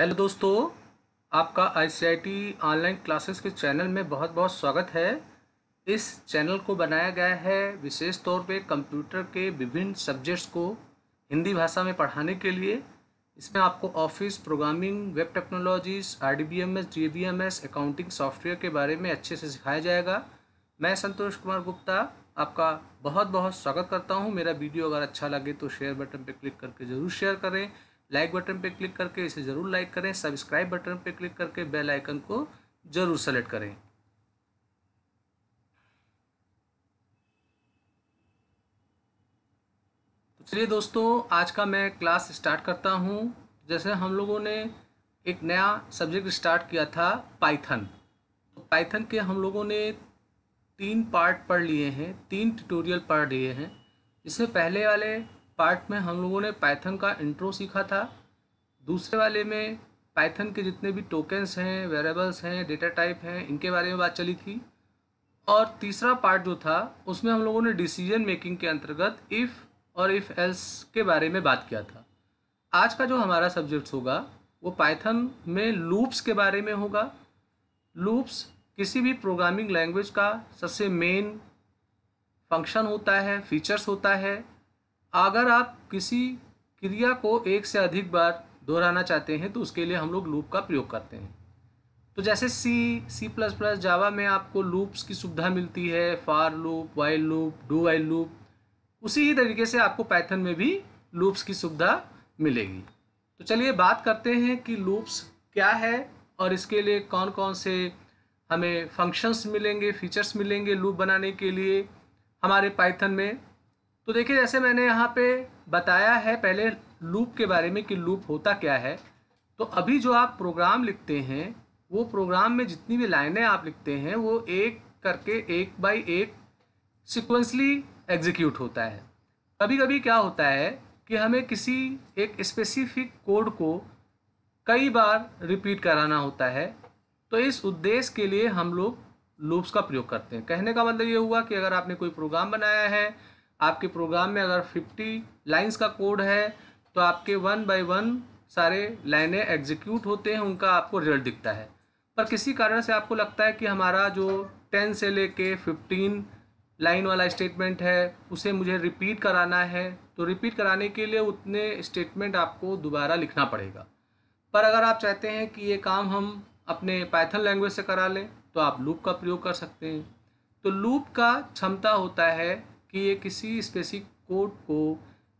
hello दोस्तों आपका I online classes के चैनल में बहुत बहुत स्वागत है इस चैनल को बनाया गया है विशेष तौर पे कंप्यूटर के विभिन्न सब्जेक्ट्स को हिंदी भाषा में पढ़ाने के लिए इसमें आपको office programming web technologies R D B M S G B M S accounting software के बारे में अच्छे से सिखाया जाएगा मैं संतोष कुमार गुप्ता आपका बहुत बहुत स्वागत करता हूँ मेरा वीडियो अगर अच्छा लगे तो शेयर बटन पर क्लिक करके ज़रूर शेयर करें लाइक बटन पर क्लिक करके इसे ज़रूर लाइक करें सब्सक्राइब बटन पर क्लिक करके बेल आइकन को ज़रूर सेलेक्ट करें तो चलिए दोस्तों आज का मैं क्लास स्टार्ट करता हूँ जैसे हम लोगों ने एक नया सब्जेक्ट स्टार्ट किया था पाइथन तो पाइथन के हम लोगों ने तीन पार्ट पढ़ लिए हैं तीन ट्यूटोरियल पढ़ लिए हैं इसमें पहले वाले पार्ट में हम लोगों ने पाइथन का इंट्रो सीखा था दूसरे वाले में पाइथन के जितने भी टोकन्स हैं वेरेबल्स हैं डेटा टाइप हैं इनके बारे में बात चली थी और तीसरा पार्ट जो था उसमें हम लोगों ने डिसीजन मेकिंग के अंतर्गत इफ़ और इफ़ एल्स के बारे में बात किया था आज का जो हमारा सब्जेक्ट होगा वो पाइथन में लूप्स के बारे में होगा लूप्स किसी भी प्रोग्रामिंग लैंग्वेज का सबसे मेन फंक्शन होता है फीचर्स होता है अगर आप किसी क्रिया को एक से अधिक बार दोहराना चाहते हैं तो उसके लिए हम लोग लूप का प्रयोग करते हैं तो जैसे सी सी प्लस प्लस जावा में आपको लूप्स की सुविधा मिलती है for loop while loop do while loop उसी ही तरीके से आपको पैथन में भी लूप्स की सुविधा मिलेगी तो चलिए बात करते हैं कि लूप्स क्या है और इसके लिए कौन कौन से हमें फंक्शंस मिलेंगे फीचर्स मिलेंगे लूप बनाने के लिए हमारे पाइथन में तो देखिए जैसे मैंने यहाँ पे बताया है पहले लूप के बारे में कि लूप होता क्या है तो अभी जो आप प्रोग्राम लिखते हैं वो प्रोग्राम में जितनी भी लाइनें आप लिखते हैं वो एक करके एक बाई एक सिक्वेंसली एग्जीक्यूट होता है कभी कभी क्या होता है कि हमें किसी एक स्पेसिफिक कोड को कई बार रिपीट कराना होता है तो इस उद्देश्य के लिए हम लोग लूप्स का प्रयोग करते हैं कहने का मतलब ये हुआ कि अगर आपने कोई प्रोग्राम बनाया है आपके प्रोग्राम में अगर फिफ्टी लाइन्स का कोड है तो आपके वन बाई वन सारे लाइनें एग्जीक्यूट होते हैं उनका आपको रिजल्ट दिखता है पर किसी कारण से आपको लगता है कि हमारा जो टेन से ले कर फिफ्टीन लाइन वाला स्टेटमेंट है उसे मुझे रिपीट कराना है तो रिपीट कराने के लिए उतने स्टेटमेंट आपको दोबारा लिखना पड़ेगा पर अगर आप चाहते हैं कि ये काम हम अपने पाइथन लैंग्वेज से करा लें तो आप लूप का प्रयोग कर सकते हैं तो लूप का क्षमता होता है कि ये किसी स्पेसिफिक कोड को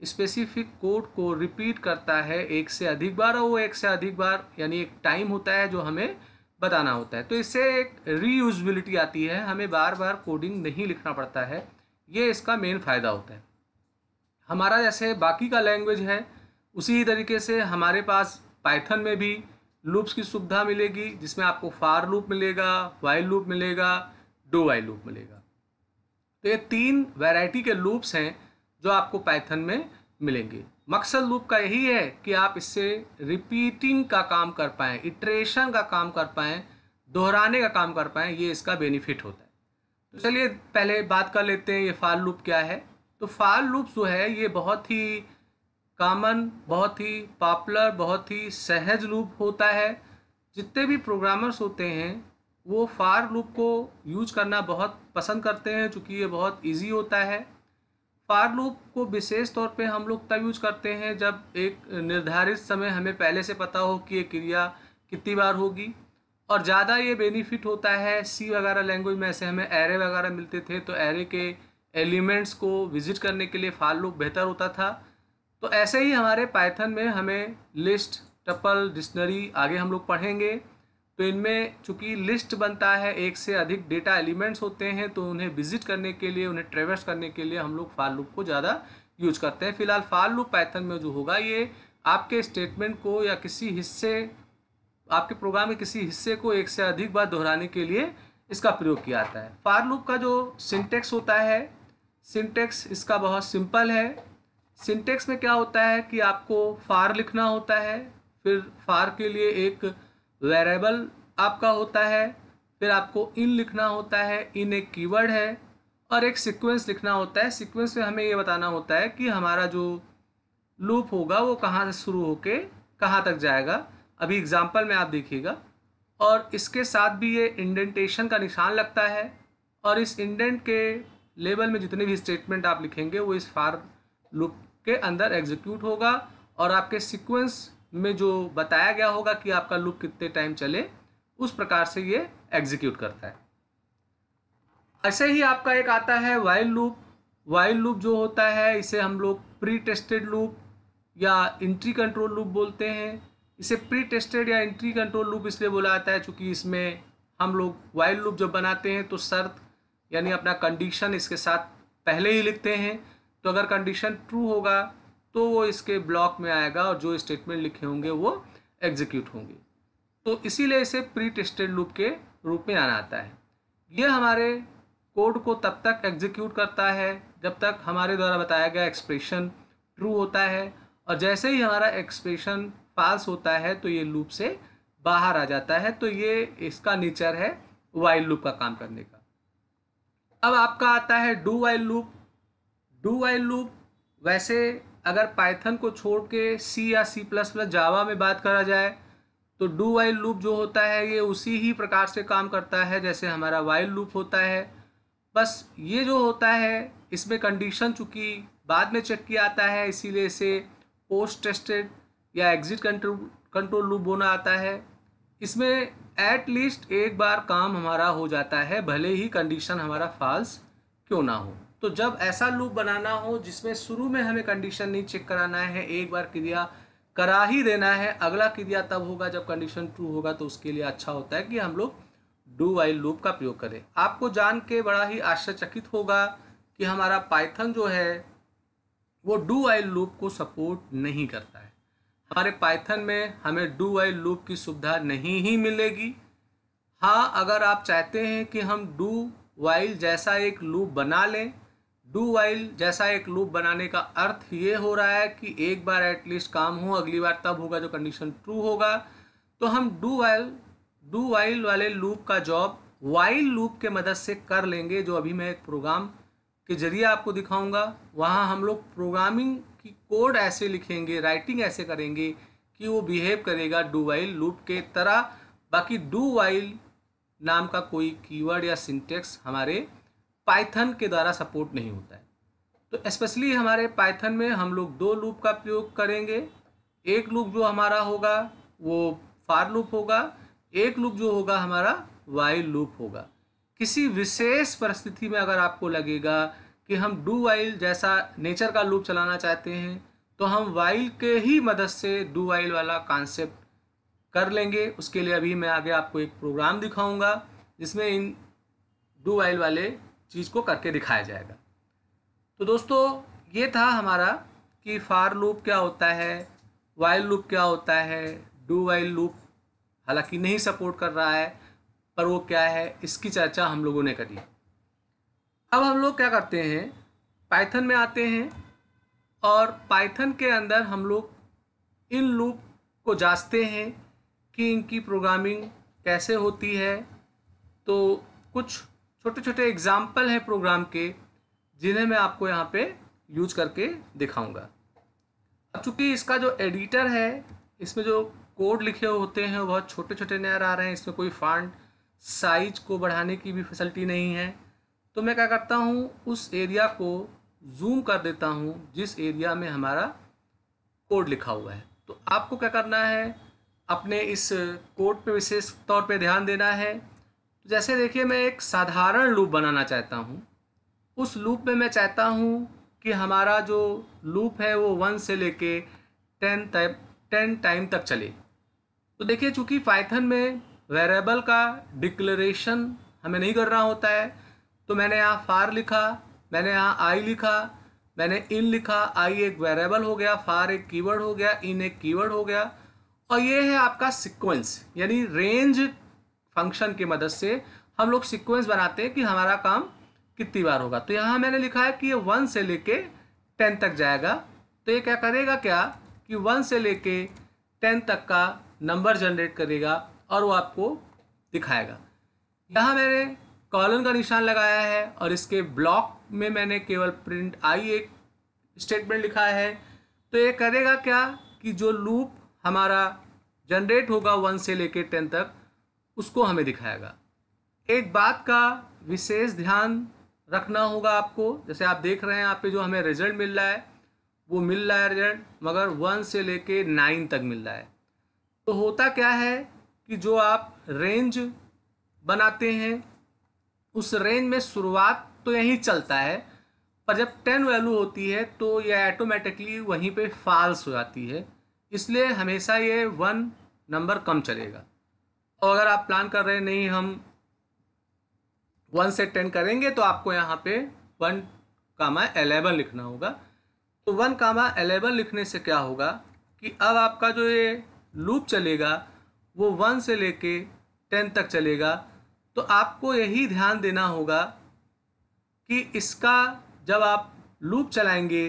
स्पेसिफिक कोड को रिपीट करता है एक से अधिक बार और वो एक से अधिक बार यानी एक टाइम होता है जो हमें बताना होता है तो इससे एक रीयूजबिलिटी आती है हमें बार बार कोडिंग नहीं लिखना पड़ता है ये इसका मेन फ़ायदा होता है हमारा जैसे बाकी का लैंग्वेज है उसी तरीके से हमारे पास पाइथन में भी लूप्स की सुविधा मिलेगी जिसमें आपको फार लूप मिलेगा वाइल लूप मिलेगा डो वाइल लूप मिलेगा तो ये तीन वैरायटी के लूप्स हैं जो आपको पाइथन में मिलेंगे मकसद लूप का यही है कि आप इससे रिपीटिंग का काम कर पाएँ इट्रेशन का काम कर पाएँ दोहराने का काम कर पाएँ ये इसका बेनिफिट होता है तो चलिए पहले बात कर लेते हैं ये फाल लूप क्या है तो फाल लूप जो है ये बहुत ही कामन बहुत ही पॉपुलर बहुत ही सहज लूप होता है जितने भी प्रोग्रामर्स होते हैं वो फार लूप को यूज करना बहुत पसंद करते हैं चूँकि ये बहुत ईजी होता है फार लूप को विशेष तौर पे हम लोग तब यूज करते हैं जब एक निर्धारित समय हमें पहले से पता हो कि ये क्रिया कितनी बार होगी और ज़्यादा ये बेनिफिट होता है सी वगैरह लैंग्वेज में ऐसे हमें एरे वगैरह मिलते थे तो एरे के एलिमेंट्स को विजिट करने के लिए फार लूप बेहतर होता था तो ऐसे ही हमारे पाइथन में हमें लिस्ट टपल डिक्शनरी आगे हम लोग पढ़ेंगे तो इनमें चूँकि लिस्ट बनता है एक से अधिक डेटा एलिमेंट्स होते हैं तो उन्हें विजिट करने के लिए उन्हें ट्रेवर्स करने के लिए हम लोग फाल लूप को ज़्यादा यूज करते हैं फिलहाल फाल लूप पैथन में जो होगा ये आपके स्टेटमेंट को या किसी हिस्से आपके प्रोग्राम के किसी हिस्से को एक से अधिक बार दोहराने के लिए इसका प्रयोग किया जाता है फार लूप का जो सिंटेक्स होता है सिंटेक्स इसका बहुत सिंपल है सिंटेक्स में क्या होता है कि आपको फार लिखना होता है फिर फार के लिए एक वेरेबल आपका होता है फिर आपको इन लिखना होता है इन एक कीवर्ड है और एक सीक्वेंस लिखना होता है सीक्वेंस में हमें ये बताना होता है कि हमारा जो लूप होगा वो कहाँ से शुरू हो के कहाँ तक जाएगा अभी एग्जाम्पल में आप देखिएगा और इसके साथ भी ये इंडेंटेशन का निशान लगता है और इस इंडेंट के लेवल में जितने भी स्टेटमेंट आप लिखेंगे वो इस फार लूप के अंदर एग्जीक्यूट होगा और आपके सीक्वेंस में जो बताया गया होगा कि आपका लूप कितने टाइम चले उस प्रकार से ये एग्जीक्यूट करता है ऐसे ही आपका एक आता है वाइल लूप वाइल लूप जो होता है इसे हम लोग प्री टेस्टेड लूप या इंट्री कंट्रोल लूप बोलते हैं इसे प्री टेस्टेड या इंट्री कंट्रोल लूप इसलिए बोला जाता है क्योंकि इसमें हम लोग वाइल लूप जब बनाते हैं तो शर्त यानी अपना कंडीशन इसके साथ पहले ही लिखते हैं तो अगर कंडीशन ट्रू होगा तो वो इसके ब्लॉक में आएगा और जो स्टेटमेंट लिखे होंगे वो एग्जीक्यूट होंगे तो इसीलिए इसे प्री टेस्टेड लूप के रूप में आना आता है ये हमारे कोड को तब तक एग्जीक्यूट करता है जब तक हमारे द्वारा बताया गया एक्सप्रेशन ट्रू होता है और जैसे ही हमारा एक्सप्रेशन फाल्स होता है तो ये लूप से बाहर आ जाता है तो ये इसका नेचर है वाइल लूप का काम करने का अब आपका आता है do while loop do while loop वैसे अगर पाइथन को छोड़ के सी या सी प्लस प्लस जावा में बात करा जाए तो डू वाइल लूप जो होता है ये उसी ही प्रकार से काम करता है जैसे हमारा वाइल लूप होता है बस ये जो होता है इसमें कंडीशन चूँकि बाद में चेक किया आता है इसीलिए इसे पोस्ट टेस्टेड या एग्जिट कंट्रोल कंट्रोल लूप बोना आता है इसमें एट लीस्ट एक बार काम हमारा हो जाता है भले ही कंडीशन हमारा फॉल्स क्यों ना हो तो जब ऐसा लूप बनाना हो जिसमें शुरू में हमें कंडीशन नहीं चेक कराना है एक बार क्रिया करा ही देना है अगला क्रिया तब होगा जब कंडीशन ट्रू होगा तो उसके लिए अच्छा होता है कि हम लोग डू वाइल लूप का प्रयोग करें आपको जान के बड़ा ही आश्चर्यचकित होगा कि हमारा पाइथन जो है वो डू वाइल लूप को सपोर्ट नहीं करता है हमारे पाइथन में हमें डू वाइल लूप की सुविधा नहीं ही मिलेगी हाँ अगर आप चाहते हैं कि हम डू वाइल जैसा एक लूप बना लें डू वाइल जैसा एक लूप बनाने का अर्थ ये हो रहा है कि एक बार एटलीस्ट काम हो अगली बार तब होगा जो कंडीशन ट्रू होगा तो हम डू वाइल डू वाइल वाले लूप का जॉब वाइल लूप के मदद से कर लेंगे जो अभी मैं एक प्रोग्राम के जरिए आपको दिखाऊंगा वहाँ हम लोग प्रोग्रामिंग की कोड ऐसे लिखेंगे राइटिंग ऐसे करेंगे कि वो बिहेव करेगा डू वाइल लूप के तरह बाकी डू वाइल नाम का कोई कीवर्ड या सिंटेक्स हमारे पाइथन के द्वारा सपोर्ट नहीं होता है तो स्पेशली हमारे पाइथन में हम लोग दो लूप का प्रयोग करेंगे एक लूप जो हमारा होगा वो फार लूप होगा एक लूप जो होगा हमारा वाइल लूप होगा किसी विशेष परिस्थिति में अगर आपको लगेगा कि हम डू वाइल जैसा नेचर का लूप चलाना चाहते हैं तो हम वाइल के ही मदद से डू वाइल वाला कॉन्सेप्ट कर लेंगे उसके लिए अभी मैं आगे आपको एक प्रोग्राम दिखाऊंगा जिसमें इन डू वाइल वाले चीज़ को करके दिखाया जाएगा तो दोस्तों ये था हमारा कि फार लूप क्या होता है वाइल लूप क्या होता है डू वाइल लूप हालांकि नहीं सपोर्ट कर रहा है पर वो क्या है इसकी चर्चा हम लोगों ने करी अब हम लोग क्या करते हैं पाइथन में आते हैं और पाइथन के अंदर हम लोग इन लूप को जांचते हैं कि इनकी प्रोग्रामिंग कैसे होती है तो कुछ छोटे छोटे एग्जाम्पल हैं प्रोग्राम के जिन्हें मैं आपको यहाँ पे यूज करके दिखाऊंगा अब चूँकि इसका जो एडिटर है इसमें जो कोड लिखे होते हैं वो बहुत छोटे छोटे नजर आ रहे हैं इसमें कोई फांड साइज को बढ़ाने की भी फैसिलिटी नहीं है तो मैं क्या करता हूँ उस एरिया को जूम कर देता हूँ जिस एरिया में हमारा कोड लिखा हुआ है तो आपको क्या करना है अपने इस कोड पे विशेष तौर पे ध्यान देना है जैसे देखिए मैं एक साधारण लूप बनाना चाहता हूँ उस लूप में मैं चाहता हूँ कि हमारा जो लूप है वो वन से लेके टेन टाइप टेन टाइम तक चले तो देखिए चूँकि पाइथन में वेरिएबल का डिक्लेरेशन हमें नहीं करना होता है तो मैंने यहाँ फार लिखा मैंने यहाँ आई लिखा मैंने इन लिखा आई एक वेरिएबल हो गया फार एक कीवर्ड हो गया इन एक कीवर्ड हो गया और ये है आपका सिक्वेंस यानी रेंज फंक्शन की मदद से हम लोग सिक्वेंस बनाते हैं कि हमारा काम कितनी बार होगा तो यहाँ मैंने लिखा है कि ये वन से लेके टेन तक जाएगा तो ये क्या करेगा क्या कि वन से लेके टेन तक का नंबर जनरेट करेगा और वो आपको दिखाएगा यहाँ मैंने कॉलन का निशान लगाया है और इसके ब्लॉक में मैंने केवल प्रिंट आई एक स्टेटमेंट लिखा है तो ये करेगा क्या कि जो लूप हमारा जनरेट होगा वन से लेके टेन तक उसको हमें दिखाएगा एक बात का विशेष ध्यान रखना होगा आपको जैसे आप देख रहे हैं आप पे जो हमें रिजल्ट मिल रहा है वो मिल रहा है रिजल्ट मगर वन से लेके नाइन तक मिल रहा है तो होता क्या है कि जो आप रेंज बनाते हैं उस रेंज में शुरुआत तो यहीं चलता है पर जब टेन वैल्यू होती है तो यह ऐटोमेटिकली वहीं पे फाल्स हो जाती है इसलिए हमेशा ये वन नंबर कम चलेगा और तो अगर आप प्लान कर रहे हैं नहीं हम वन से टेन करेंगे तो आपको यहाँ पे वन कामा एलेवन लिखना होगा तो वन कामा एलेवन लिखने से क्या होगा कि अब आपका जो ये लूप चलेगा वो वन से लेके टेन तक चलेगा तो आपको यही ध्यान देना होगा कि इसका जब आप लूप चलाएंगे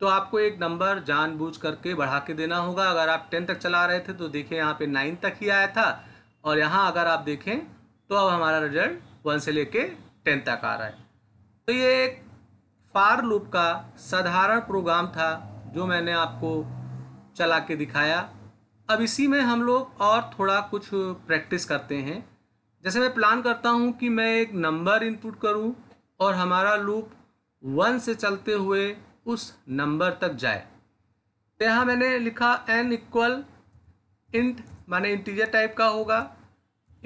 तो आपको एक नंबर जानबूझ करके बढ़ा के देना होगा अगर आप टेन तक चला रहे थे तो देखिए यहाँ पे नाइन तक ही आया था और यहाँ अगर आप देखें तो अब हमारा रिजल्ट वन से लेके टेन तक आ रहा है तो ये एक फार लूप का साधारण प्रोग्राम था जो मैंने आपको चला के दिखाया अब इसी में हम लोग और थोड़ा कुछ प्रैक्टिस करते हैं जैसे मैं प्लान करता हूँ कि मैं एक नंबर इनपुट करूँ और हमारा लूप वन से चलते हुए उस नंबर तक जाए तो यहाँ मैंने लिखा एन इक्वल इंट माने इंटीजर टाइप का होगा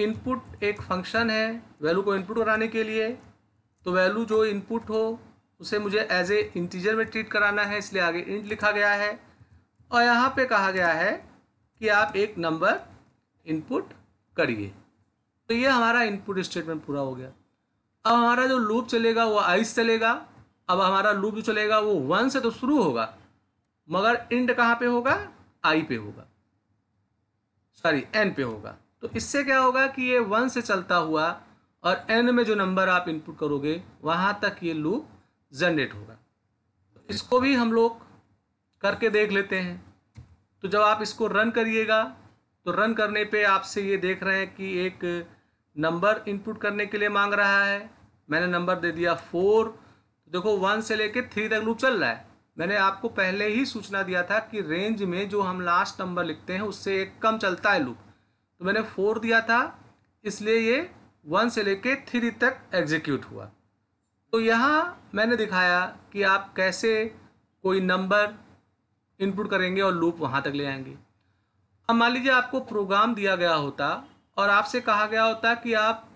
इनपुट एक फंक्शन है वैल्यू को इनपुट कराने के लिए तो वैल्यू जो इनपुट हो उसे मुझे एज ए इंटीजर में ट्रीट कराना है इसलिए आगे इंट लिखा गया है और यहाँ पे कहा गया है कि आप एक नंबर इनपुट करिए तो ये हमारा इनपुट स्टेटमेंट पूरा हो गया अब हमारा जो लूप चलेगा वो आइस चलेगा अब हमारा लूप जो चलेगा वो वन से तो शुरू होगा मगर इंट कहाँ पे होगा आई पे होगा सॉरी एन पे होगा तो इससे क्या होगा कि ये वन से चलता हुआ और एन में जो नंबर आप इनपुट करोगे वहाँ तक ये लूप जनरेट होगा तो इसको भी हम लोग करके देख लेते हैं तो जब आप इसको रन करिएगा तो रन करने पे आपसे ये देख रहे हैं कि एक नंबर इनपुट करने के लिए मांग रहा है मैंने नंबर दे दिया फोर तो देखो वन से लेके थ्री तक लूप चल रहा है मैंने आपको पहले ही सूचना दिया था कि रेंज में जो हम लास्ट नंबर लिखते हैं उससे एक कम चलता है लूप तो मैंने फोर दिया था इसलिए ये वन से लेके थ्री तक एग्जीक्यूट हुआ तो यहाँ मैंने दिखाया कि आप कैसे कोई नंबर इनपुट करेंगे और लूप वहाँ तक ले आएंगे अब मान लीजिए आपको प्रोग्राम दिया गया होता और आपसे कहा गया होता कि आप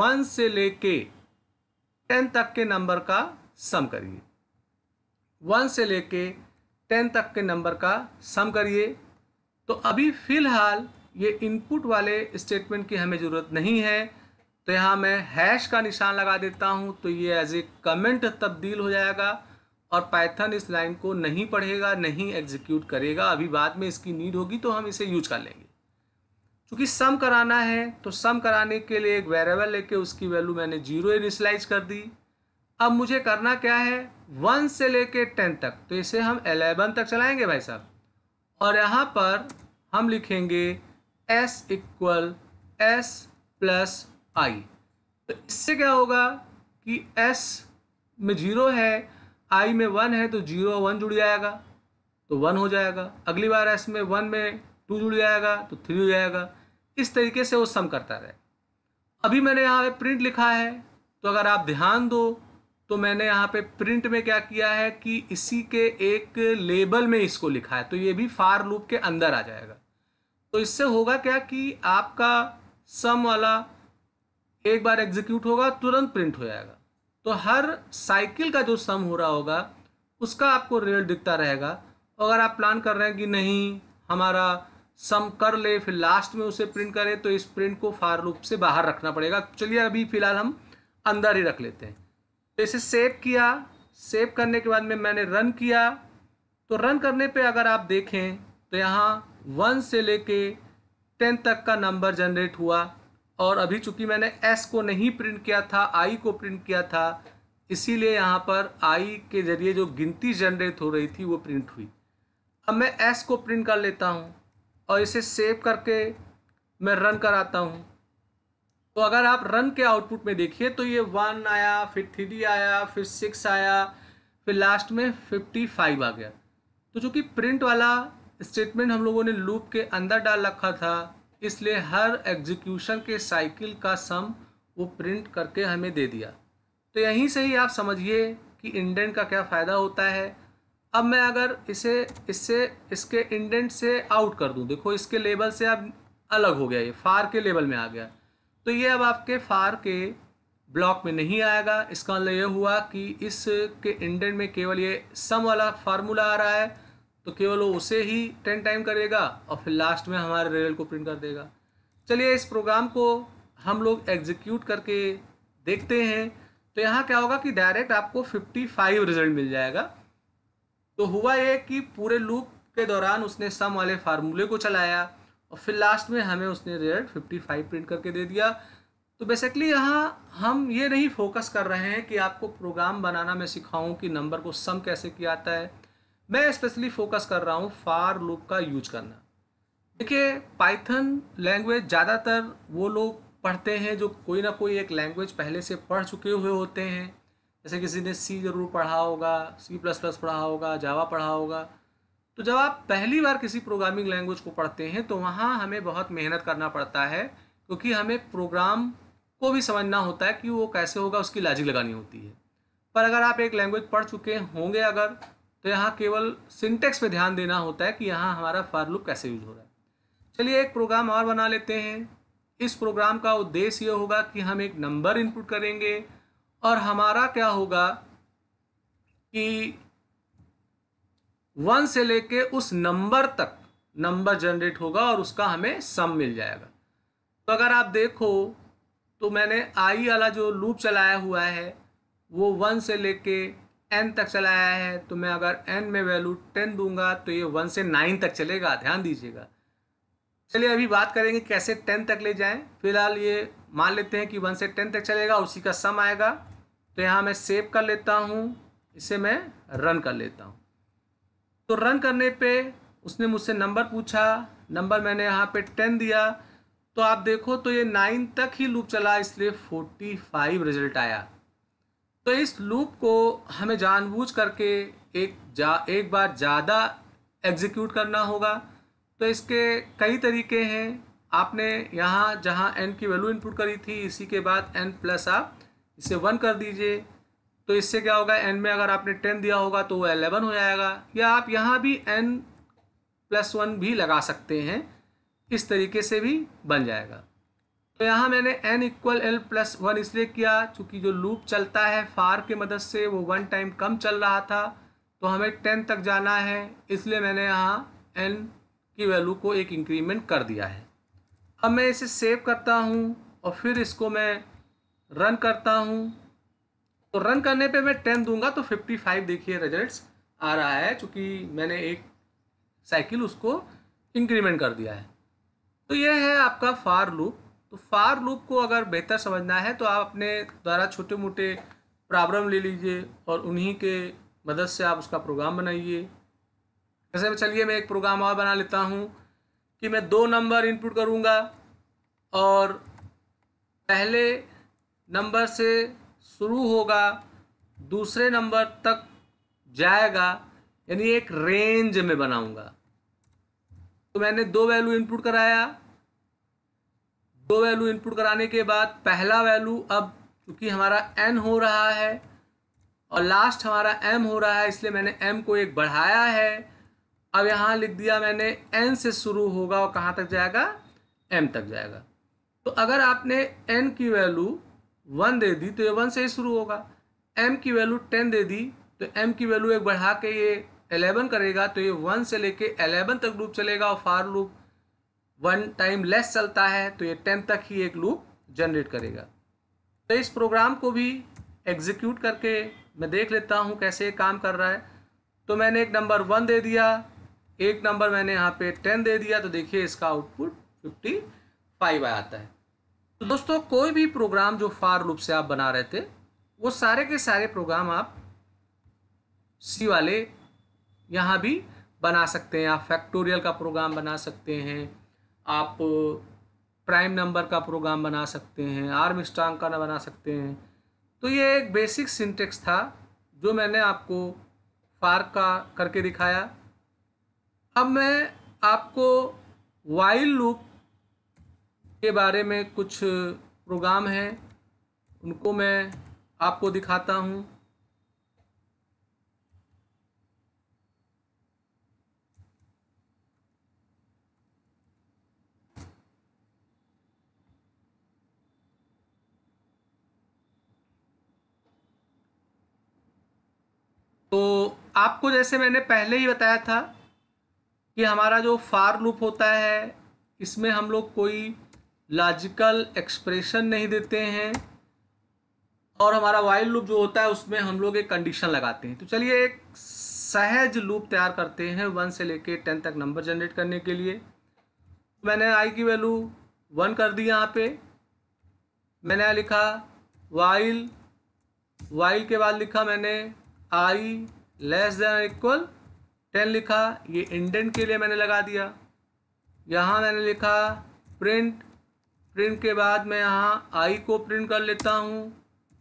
वन से लेके टेन तक के नंबर का सम करिए वन से लेके टेन तक के नंबर का सम करिए तो अभी फ़िलहाल ये इनपुट वाले स्टेटमेंट की हमें ज़रूरत नहीं है तो यहाँ मैं हैश का निशान लगा देता हूँ तो ये एज ए कमेंट तब्दील हो जाएगा और पाइथन इस लाइन को नहीं पढ़ेगा नहीं एग्जीक्यूट करेगा अभी बाद में इसकी नीड होगी तो हम इसे यूज कर लेंगे चूँकि सम कराना है तो सम कराने के लिए एक वेरेबल लेके उसकी वैल्यू मैंने जीरो इनिशलाइज कर दी अब मुझे करना क्या है वन से लेके टेन तक तो इसे हम एलेवन तक चलाएंगे भाई साहब और यहाँ पर हम लिखेंगे S equal S plus I तो इससे क्या होगा कि एस में जीरो है आई में वन है तो जीरो वन जुड़ जाएगा तो वन हो जाएगा अगली बार एस में वन में टू जुड़ जाएगा तो थ्री हो जाएगा इस तरीके से वो सम करता रहे अभी मैंने यहाँ पे प्रिंट लिखा है तो अगर आप ध्यान दो तो मैंने यहाँ पे प्रिंट में क्या किया है कि इसी के एक लेबल में इसको लिखा है तो ये भी फार लूप के अंदर आ जाएगा तो इससे होगा क्या कि आपका सम वाला एक बार एग्जीक्यूट होगा तुरंत प्रिंट हो जाएगा तो हर साइकिल का जो सम हो रहा होगा उसका आपको रिजल्ट दिखता रहेगा अगर आप प्लान कर रहे हैं कि नहीं हमारा सम कर ले फिर लास्ट में उसे प्रिंट करें तो इस प्रिंट को फार लूप से बाहर रखना पड़ेगा चलिए अभी फ़िलहाल हम अंदर ही रख लेते हैं तो इसे सेव किया सेव करने के बाद में मैंने रन किया तो रन करने पे अगर आप देखें तो यहाँ वन से लेके टेन तक का नंबर जनरेट हुआ और अभी चूंकि मैंने एस को नहीं प्रिंट किया था आई को प्रिंट किया था इसीलिए यहाँ पर आई के ज़रिए जो गिनती जनरेट हो रही थी वो प्रिंट हुई अब मैं एस को प्रिंट कर लेता हूँ और इसे सेव करके मैं रन कराता हूँ तो अगर आप रन के आउटपुट में देखिए तो ये वन आया फिर थ्री आया फिर सिक्स आया फिर लास्ट में फिफ्टी फाइव आ गया तो चूँकि प्रिंट वाला स्टेटमेंट हम लोगों ने लूप के अंदर डाल रखा था इसलिए हर एग्जीक्यूशन के साइकिल का सम वो प्रिंट करके हमें दे दिया तो यहीं से ही आप समझिए कि इंडेंट का क्या फ़ायदा होता है अब मैं अगर इसे इससे इसके इंडेंट से आउट कर दूं देखो इसके लेबल से अब अलग हो गया ये फार के लेबल में आ गया तो ये अब आपके फार के ब्लॉक में नहीं आएगा इसका मतलब यह हुआ कि इस के इंडेंट में केवल ये सम वाला फार्मूला आ रहा है तो केवल वो उसे ही टेन टाइम करेगा और फिर लास्ट में हमारे रिजल्ट को प्रिंट कर देगा चलिए इस प्रोग्राम को हम लोग एग्जीक्यूट करके देखते हैं तो यहाँ क्या होगा कि डायरेक्ट आपको 55 रिजल्ट मिल जाएगा तो हुआ ये कि पूरे लूप के दौरान उसने सम वाले फार्मूले को चलाया और फिर लास्ट में हमें उसने रिजल्ट फिफ्टी फाइव प्रिंट करके दे दिया तो बेसिकली यहाँ हम ये नहीं फोकस कर रहे हैं कि आपको प्रोग्राम बनाना मैं सिखाऊं कि नंबर को सम कैसे किया जाता है मैं स्पेशली फोकस कर रहा हूँ फार लूप का यूज करना देखिए पाइथन लैंग्वेज ज़्यादातर वो लोग पढ़ते हैं जो कोई ना कोई एक लैंग्वेज पहले से पढ़ चुके हुए होते हैं जैसे किसी ने सी ज़रूर पढ़ा होगा सी प्लस प्लस पढ़ा होगा जावा पढ़ा होगा तो जब आप पहली बार किसी प्रोग्रामिंग लैंग्वेज को पढ़ते हैं तो वहाँ हमें बहुत मेहनत करना पड़ता है क्योंकि हमें प्रोग्राम को भी समझना होता है कि वो कैसे होगा उसकी लॉजिक लगानी होती है पर अगर आप एक लैंग्वेज पढ़ चुके होंगे अगर तो यहाँ केवल सिंटेक्स पे ध्यान देना होता है कि यहाँ हमारा फार लुक कैसे यूज हो रहा है चलिए एक प्रोग्राम और बना लेते हैं इस प्रोग्राम का उद्देश्य ये होगा कि हम एक नंबर इनपुट करेंगे और हमारा क्या होगा कि वन से लेके उस नंबर तक नंबर जनरेट होगा और उसका हमें सम मिल जाएगा तो अगर आप देखो तो मैंने आई वाला जो लूप चलाया हुआ है वो वन से लेके एन तक चलाया है तो मैं अगर एन में वैल्यू टेन दूंगा तो ये वन से नाइन तक चलेगा ध्यान दीजिएगा चलिए अभी बात करेंगे कैसे टेन तक ले जाएं फिलहाल ये मान लेते हैं कि वन से टेन तक चलेगा उसी का सम आएगा तो यहाँ मैं सेव कर लेता हूँ इसे मैं रन कर लेता हूँ तो रन करने पे उसने मुझसे नंबर पूछा नंबर मैंने यहाँ पे टेन दिया तो आप देखो तो ये नाइन तक ही लूप चला इसलिए फोर्टी फाइव रिजल्ट आया तो इस लूप को हमें जानबूझ करके एक जा एक बार ज़्यादा एग्जीक्यूट करना होगा तो इसके कई तरीके हैं आपने यहाँ जहाँ एन की वैल्यू इनपुट करी थी इसी के बाद एन प्लस आप इसे वन कर दीजिए तो इससे क्या होगा एन में अगर आपने टेन दिया होगा तो वो एलेवन हो जाएगा या आप यहाँ भी एन प्लस वन भी लगा सकते हैं इस तरीके से भी बन जाएगा तो यहाँ मैंने N equal L plus one इसलिए किया क्योंकि जो लूप चलता है फार के मदद से वो वन टाइम कम चल रहा था तो हमें टेन तक जाना है इसलिए मैंने यहाँ एन की वैल्यू को एक इंक्रीमेंट कर दिया है अब मैं इसे सेव करता हूँ और फिर इसको मैं रन करता हूँ तो रन करने पे मैं टेन दूंगा तो फिफ्टी फाइव देखिए रिजल्ट्स आ रहा है चूँकि मैंने एक साइकिल उसको इंक्रीमेंट कर दिया है तो यह है आपका फार लूप तो फार लूप को अगर बेहतर समझना है तो आप अपने द्वारा छोटे मोटे प्रॉब्लम ले लीजिए और उन्हीं के मदद से आप उसका प्रोग्राम बनाइए जैसे चलिए मैं एक प्रोग्राम और बना लेता हूँ कि मैं दो नंबर इनपुट करूँगा और पहले नंबर से शुरू होगा दूसरे नंबर तक जाएगा यानी एक रेंज में बनाऊंगा तो मैंने दो वैल्यू इनपुट कराया दो वैल्यू इनपुट कराने के बाद पहला वैल्यू अब क्योंकि हमारा एन हो रहा है और लास्ट हमारा एम हो रहा है इसलिए मैंने एम को एक बढ़ाया है अब यहाँ लिख दिया मैंने एन से शुरू होगा और कहाँ तक जाएगा एम तक जाएगा तो अगर आपने एन की वैल्यू वन दे दी तो ये वन से ही शुरू होगा एम की वैल्यू टेन दे दी तो एम की वैल्यू एक बढ़ा के ये एलेवन करेगा तो ये वन से लेके एलेवन तक लूप चलेगा और for loop one time less चलता है तो ये टेन तक ही एक लूप जनरेट करेगा तो इस प्रोग्राम को भी एग्जीक्यूट करके मैं देख लेता हूँ कैसे काम कर रहा है तो मैंने एक नंबर वन दे दिया एक नंबर मैंने यहाँ पे टेन दे दिया तो देखिए इसका आउटपुट फिफ्टी फाइव आता है तो दोस्तों कोई भी प्रोग्राम जो फार लूप से आप बना रहे थे वो सारे के सारे प्रोग्राम आप सी वाले यहाँ भी बना सकते हैं आप फैक्टोरियल का प्रोग्राम बना सकते हैं आप प्राइम नंबर का प्रोग्राम बना सकते हैं आर्म स्ट्रांग का बना सकते हैं तो ये एक बेसिक सिंटेक्स था जो मैंने आपको फार का करके दिखाया अब मैं आपको वाइल लूप के बारे में कुछ प्रोग्राम हैं उनको मैं आपको दिखाता हूँ तो आपको जैसे मैंने पहले ही बताया था कि हमारा जो फार लूप होता है इसमें हम लोग कोई लॉजिकल एक्सप्रेशन नहीं देते हैं और हमारा वाइल्ड लूप जो होता है उसमें हम लोग एक कंडीशन लगाते हैं तो चलिए एक सहज लूप तैयार करते हैं वन से लेके टेन तक नंबर जनरेट करने के लिए मैंने आई की वैल्यू वन कर दी यहाँ पे मैंने यहाँ लिखा वाइल वाइल के बाद लिखा मैंने I less than equal ten लिखा ये इंडेंट के लिए मैंने लगा दिया यहाँ मैंने लिखा प्रिंट प्रिंट के बाद मैं यहाँ आई को प्रिंट कर लेता हूँ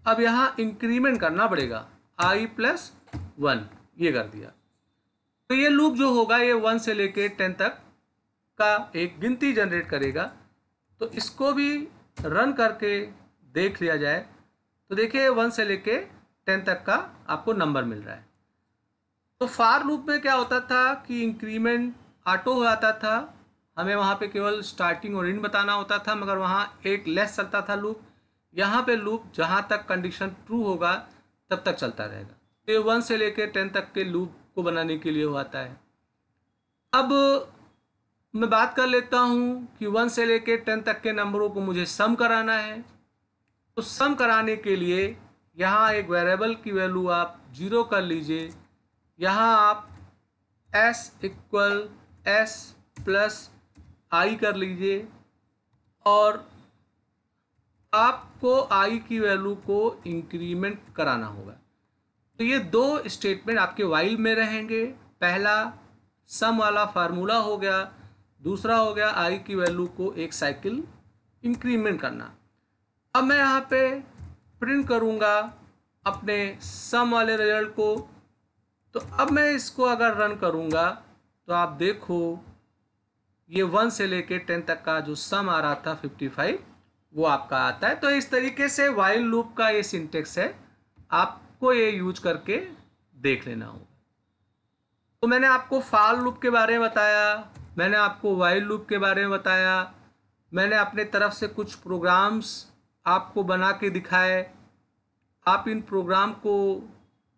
अब यहाँ इंक्रीमेंट करना पड़ेगा आई प्लस वन ये कर दिया तो ये लूप जो होगा ये वन से लेके टेन तक का एक गिनती जनरेट करेगा तो इसको भी रन करके देख लिया जाए तो देखिए वन से लेके टेन तक का आपको नंबर मिल रहा है तो फार लूप में क्या होता था कि इंक्रीमेंट ऑटो हो जाता था हमें वहाँ पे केवल स्टार्टिंग और इन बताना होता था मगर वहाँ एक लेस चलता था लूप यहाँ पे लूप जहाँ तक कंडीशन ट्रू होगा तब तक चलता रहेगा तो ये वन से लेकर टेन तक के लूप को बनाने के लिए हुआ है अब मैं बात कर लेता हूँ कि वन से लेकर टेन तक के नंबरों को मुझे सम कराना है तो सम कराने के लिए यहाँ एक वेरिएबल की वैल्यू आप जीरो कर लीजिए यहाँ आप S equal S plus I कर लीजिए और आपको आई की वैल्यू को इंक्रीमेंट कराना होगा तो ये दो स्टेटमेंट आपके वाइल में रहेंगे पहला सम वाला फार्मूला हो गया दूसरा हो गया आई की वैल्यू को एक साइकिल इंक्रीमेंट करना अब मैं यहाँ पे प्रिंट करूँगा अपने सम वाले रिजल्ट को तो अब मैं इसको अगर रन करूँगा तो आप देखो ये वन से लेके टेन तक का जो सम आ रहा था फिफ्टी फाइव वो आपका आता है तो इस तरीके से वाइल लूप का ये सिंटेक्स है आपको ये यूज करके देख लेना होगा तो मैंने आपको फाल लूप के बारे में बताया मैंने आपको वाइल लूप के बारे में बताया मैंने अपने तरफ से कुछ प्रोग्राम्स आपको बना के दिखाए आप इन प्रोग्राम को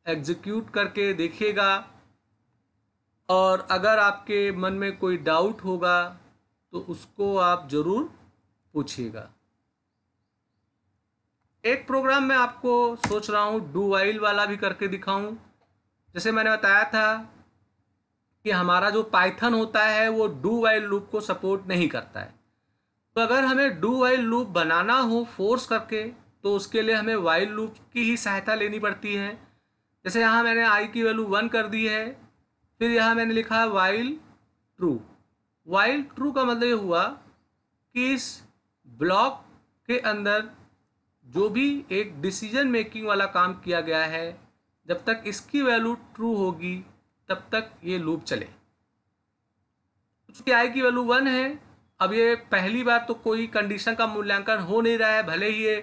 एग्जीक्यूट करके देखिएगा और अगर आपके मन में कोई डाउट होगा तो उसको आप ज़रूर पूछिएगा एक प्रोग्राम मैं आपको सोच रहा हूँ डू वाइल वाला भी करके दिखाऊं जैसे मैंने बताया था कि हमारा जो पाइथन होता है वो डू वाइल लूप को सपोर्ट नहीं करता है तो अगर हमें डू वाइल लूप बनाना हो फोर्स करके तो उसके लिए हमें वाइल लूप की ही सहायता लेनी पड़ती है जैसे यहाँ मैंने आई की वैल्यू वन कर दी है फिर यहाँ मैंने लिखा है वाइल ट्रू वाइल ट्रू का मतलब ये हुआ कि इस ब्लॉक के अंदर जो भी एक डिसीजन मेकिंग वाला काम किया गया है जब तक इसकी वैल्यू ट्रू होगी तब तक ये लूप चले उसकी आई की वैल्यू वन है अब ये पहली बार तो कोई कंडीशन का मूल्यांकन हो नहीं रहा है भले ही ये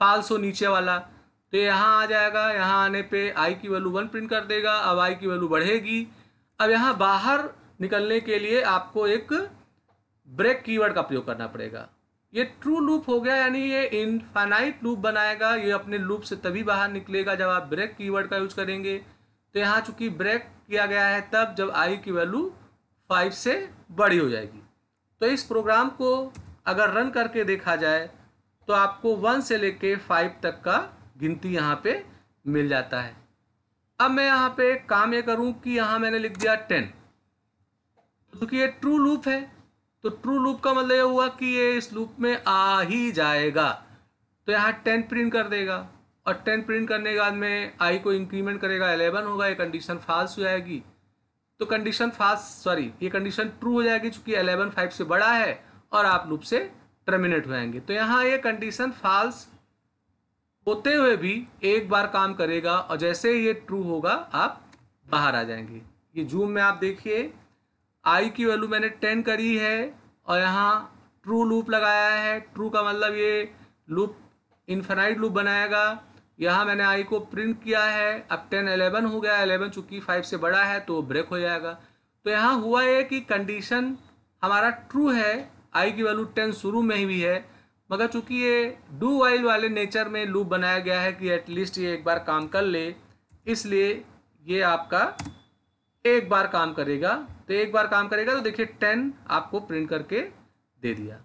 फाल्स हो नीचे वाला तो यहाँ आ जाएगा यहाँ आने पे आई की वैल्यू वन प्रिंट कर देगा अब आई की वैल्यू बढ़ेगी अब यहाँ बाहर निकलने के लिए आपको एक ब्रेक कीवर्ड का प्रयोग करना पड़ेगा ये ट्रू लूप हो गया यानी ये इनफाइनाइट लूप बनाएगा ये अपने लूप से तभी बाहर निकलेगा जब आप ब्रेक कीवर्ड का यूज करेंगे तो यहाँ चूंकि ब्रेक किया गया है तब जब आई की वैल्यू फाइव से बड़ी हो जाएगी तो इस प्रोग्राम को अगर रन करके देखा जाए तो आपको वन से लेके फाइव तक का गिनती यहाँ पे मिल जाता है अब मैं यहाँ पे काम ये करूँ कि यहाँ मैंने लिख दिया टेन क्योंकि तो ये ट्रू लूप है तो ट्रू लूप का मतलब ये हुआ कि ये इस लूप में आ ही जाएगा तो यहाँ टेन प्रिंट कर देगा और टेन प्रिंट करने के बाद में आई को इंक्रीमेंट करेगा एलेवन होगा ये कंडीशन फाल्स हो जाएगी तो कंडीशन फाल्स सॉरी ये कंडीशन ट्रू हो जाएगी चूँकि एलेवन फाइव से बड़ा है और आप लूप से टर्मिनेट हो जाएंगे तो यहाँ ये कंडीशन फाल्स होते हुए भी एक बार काम करेगा और जैसे ये ट्रू होगा आप बाहर आ जाएंगे ये जूम में आप देखिए आई की वैल्यू मैंने टेन करी है और यहाँ ट्रू लूप लगाया है ट्रू का मतलब ये लूप इन्फेनाइट लूप बनाएगा यहाँ मैंने आई को प्रिंट किया है अब टेन अलेवन हो गया अलेवन चूंकि फाइव से बड़ा है तो ब्रेक हो जाएगा तो यहाँ हुआ है कि कंडीशन हमारा ट्रू है आई की वैल्यू टेन शुरू में ही भी है मगर चूंकि ये डू वाइल वाले नेचर में लूप बनाया गया है कि एटलीस्ट ये एक बार काम कर ले इसलिए ये आपका एक बार काम करेगा तो एक बार काम करेगा तो देखिए टेन आपको प्रिंट करके दे दिया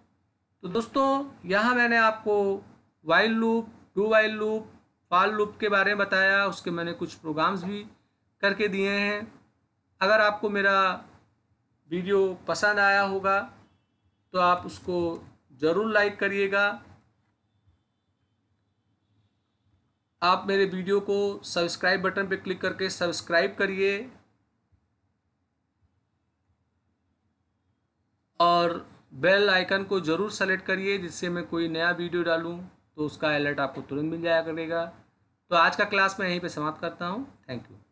तो दोस्तों यहाँ मैंने आपको while loop do while loop for loop के बारे में बताया उसके मैंने कुछ प्रोग्राम्स भी करके दिए हैं अगर आपको मेरा वीडियो पसंद आया होगा तो आप उसको ज़रूर लाइक करिएगा आप मेरे वीडियो को सब्सक्राइब बटन पर क्लिक करके सब्सक्राइब करिए और बेल आइकन को ज़रूर सेलेक्ट करिए जिससे मैं कोई नया वीडियो डालूँ तो उसका अलर्ट आपको तुरंत मिल जाया करेगा तो आज का क्लास मैं यहीं पे समाप्त करता हूँ थैंक यू